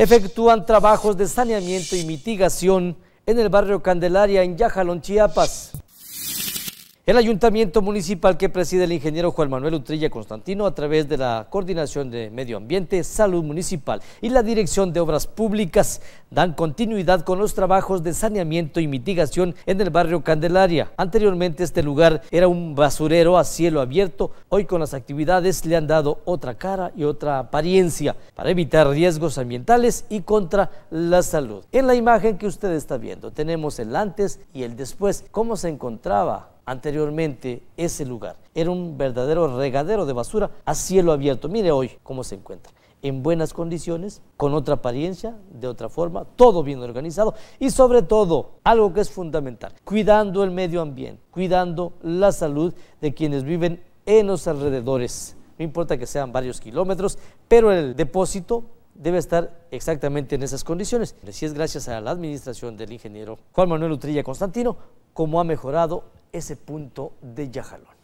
efectúan trabajos de saneamiento y mitigación en el barrio Candelaria en Yajalón, Chiapas. El ayuntamiento municipal que preside el ingeniero Juan Manuel Utrilla Constantino a través de la Coordinación de Medio Ambiente, Salud Municipal y la Dirección de Obras Públicas dan continuidad con los trabajos de saneamiento y mitigación en el barrio Candelaria. Anteriormente este lugar era un basurero a cielo abierto, hoy con las actividades le han dado otra cara y otra apariencia para evitar riesgos ambientales y contra la salud. En la imagen que usted está viendo tenemos el antes y el después, cómo se encontraba anteriormente ese lugar. Era un verdadero regadero de basura a cielo abierto. Mire hoy cómo se encuentra. En buenas condiciones, con otra apariencia, de otra forma, todo bien organizado y sobre todo, algo que es fundamental, cuidando el medio ambiente, cuidando la salud de quienes viven en los alrededores. No importa que sean varios kilómetros, pero el depósito debe estar exactamente en esas condiciones. Así es gracias a la administración del ingeniero Juan Manuel Utrilla Constantino como ha mejorado ese punto de Yajalón.